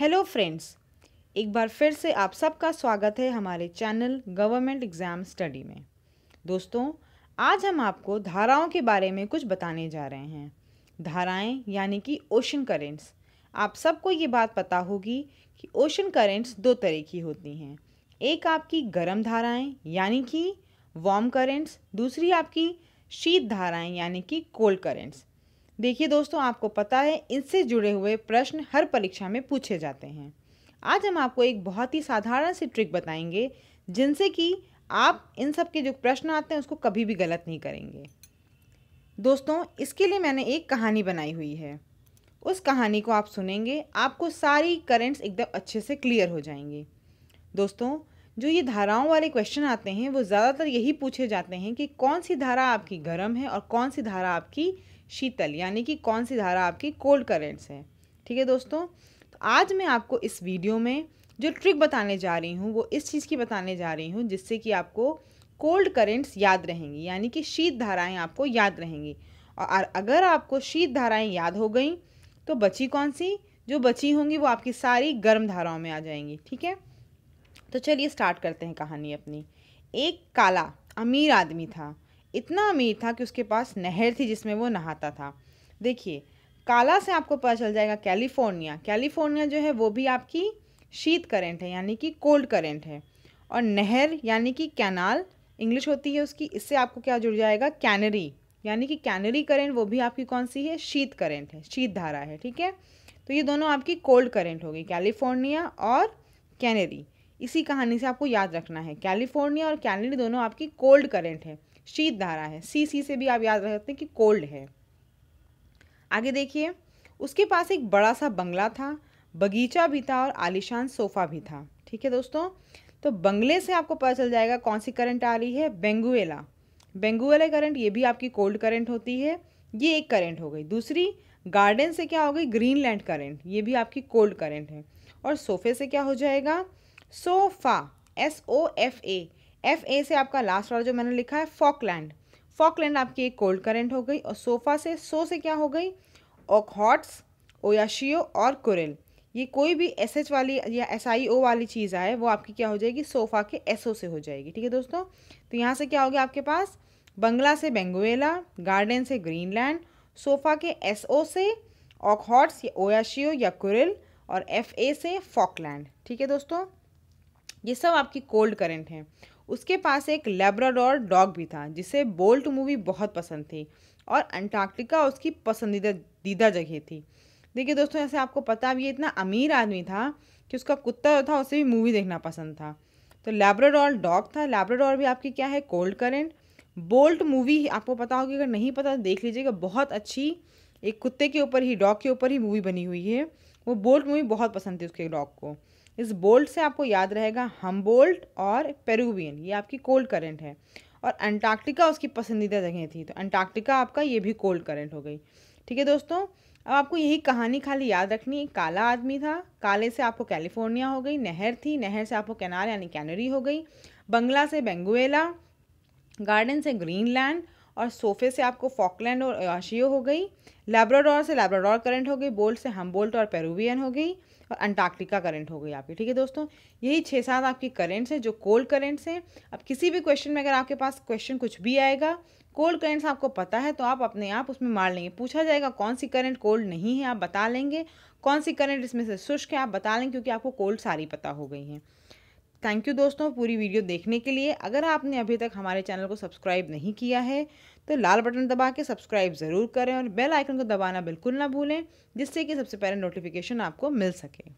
hello friends एक बार फिर से आप सबका स्वागत है हमारे चैनल गवर्नमेंट एग्ज़ाम स्टडी में दोस्तों आज हम आपको धाराओं के बारे में कुछ बताने जा रहे हैं धाराएं यानी कि ओशन करेंट्स आप सबको ये बात पता होगी कि ओशन करेंट्स दो तरह की होती हैं एक आपकी गर्म धाराएं यानी कि वार्म करेंट्स दूसरी आपकी शीत धाराएं यानी कि कोल्ड करेंट्स देखिए दोस्तों आपको पता है इनसे जुड़े हुए प्रश्न हर परीक्षा में पूछे जाते हैं आज हम आपको एक बहुत ही साधारण सी ट्रिक बताएंगे जिनसे कि आप इन सब के जो प्रश्न आते हैं उसको कभी भी गलत नहीं करेंगे दोस्तों इसके लिए मैंने एक कहानी बनाई हुई है उस कहानी को आप सुनेंगे आपको सारी करेंट्स एकदम अच्छे से क्लियर हो जाएंगे दोस्तों जो ये धाराओं वाले क्वेश्चन आते हैं वो ज़्यादातर यही पूछे जाते हैं कि कौन सी धारा आपकी गर्म है और कौन सी धारा आपकी शीतल यानी कि कौन सी धारा आपकी कोल्ड करेंट्स है ठीक है दोस्तों तो आज मैं आपको इस वीडियो में जो ट्रिक बताने जा रही हूँ वो इस चीज़ की बताने जा रही हूँ जिससे कि आपको कोल्ड करेंट्स याद रहेंगी यानी कि शीत धाराएं आपको याद रहेंगी और अगर आपको शीत धाराएं याद हो गई तो बची कौन सी जो बची होंगी वो आपकी सारी गर्म धाराओं में आ जाएंगी ठीक है तो चलिए स्टार्ट करते हैं कहानी अपनी एक काला अमीर आदमी था इतना अमीर था कि उसके पास नहर थी जिसमें वो नहाता था देखिए काला से आपको पता चल जाएगा कैलिफोर्निया कैलिफोर्निया जो है वो भी आपकी शीत करेंट है यानी कि कोल्ड करेंट है और नहर यानी कि कैनाल इंग्लिश होती है उसकी इससे आपको क्या जुड़ जाएगा कैनरी यानी कि कैनरी करेंट वो भी आपकी कौन सी है शीत करेंट है शीत धारा है ठीक है तो ये दोनों आपकी कोल्ड करेंट होगी कैलिफोर्निया और कैनरी इसी कहानी से आपको याद रखना है कैलिफोर्निया और कैनरी दोनों आपकी कोल्ड करेंट है शीत धारा है सी सी से भी आप याद रख सकते हैं कि कोल्ड है आगे देखिए उसके पास एक बड़ा सा बंगला था बगीचा भी था और आलिशान सोफ़ा भी था ठीक है दोस्तों तो बंगले से आपको पता चल जाएगा कौन सी करंट आ रही है बेंगुएला बेंगुएला करंट ये भी आपकी कोल्ड करंट होती है ये एक करंट हो गई दूसरी गार्डन से क्या हो गई ग्रीनलैंड करंट ये भी आपकी कोल्ड करंट है और सोफे से क्या हो जाएगा sofa S O F A F A से आपका लास्ट वाला जो मैंने लिखा है फॉकलैंड फॉकलैंड आपकी एक कोल्ड करेंट हो गई और सोफ़ा से सो से क्या हो गई ओकहॉट्स ओयाशियो और कुरिल ये कोई भी एस एच वाली या एस आई ओ वाली चीज़ आए वो आपकी क्या हो जाएगी सोफ़ा के एस ओ से हो जाएगी ठीक है दोस्तों तो यहाँ से क्या हो गया आपके पास बंगला से बेंगुएला गार्डन से ग्रीनलैंड सोफ़ा के एस ओ से ओकहॉट्स या ओयाशियो या कुरिल और एफ ए से फॉकलैंड ठीक है दोस्तों ये सब आपकी कोल्ड करेंट हैं उसके पास एक लेब्राडोर डॉग भी था जिसे बोल्ट मूवी बहुत पसंद थी और अंटार्कटिका उसकी पसंदीदा दीदा जगह थी देखिए दोस्तों ऐसे आपको पता भी इतना अमीर आदमी था कि उसका कुत्ता जो था उसे भी मूवी देखना पसंद था तो लेब्राडोर डॉग था लेब्राडोर भी आपकी क्या है कोल्ड करेंट बोल्ट मूवी आपको पता होगी अगर नहीं पता तो देख लीजिएगा बहुत अच्छी एक कुत्ते के ऊपर ही डॉग के ऊपर ही मूवी बनी हुई है वो बोल्ट मूवी बहुत पसंद थी उसके डॉग को इस बोल्ट से आपको याद रहेगा हम बोल्ट और पेरूवियन ये आपकी कोल्ड करेंट है और अंटार्कटिका उसकी पसंदीदा जगह थी तो अंटार्कटिका आपका ये भी कोल्ड करेंट हो गई ठीक है दोस्तों अब आपको यही कहानी खाली याद रखनी है काला आदमी था काले से आपको कैलिफोर्निया हो गई नहर थी नहर से आपको कैनाल यानी कैनरी हो गई बंगला से बेंगुएला गार्डन से ग्रीनलैंड और सोफे से आपको फॉकलैंड और आशियो हो गई लेब्राडोर से लेब्राडोर करंट हो गई बोल्ट से हम बोल्ट और पेरूवियन हो गई और अंटार्कटिका करंट हो गई आपकी ठीक है दोस्तों यही छः सात आपकी करेंट्स हैं जो कोल्ड करेंट्स हैं अब किसी भी क्वेश्चन में अगर आपके पास क्वेश्चन कुछ भी आएगा कोल्ड करेंट्स आपको पता है तो आप अपने आप उसमें मार लेंगे पूछा जाएगा कौन सी करंट कोल्ड नहीं है आप बता लेंगे कौन सी करेंट इसमें से शुष्क है आप बता लेंगे क्योंकि आपको कोल्ड सारी पता हो गई हैं थैंक यू दोस्तों पूरी वीडियो देखने के लिए अगर आपने अभी तक हमारे चैनल को सब्सक्राइब नहीं किया है तो लाल बटन दबा के सब्सक्राइब ज़रूर करें और बेल आइकन को दबाना बिल्कुल ना भूलें जिससे कि सबसे पहले नोटिफिकेशन आपको मिल सके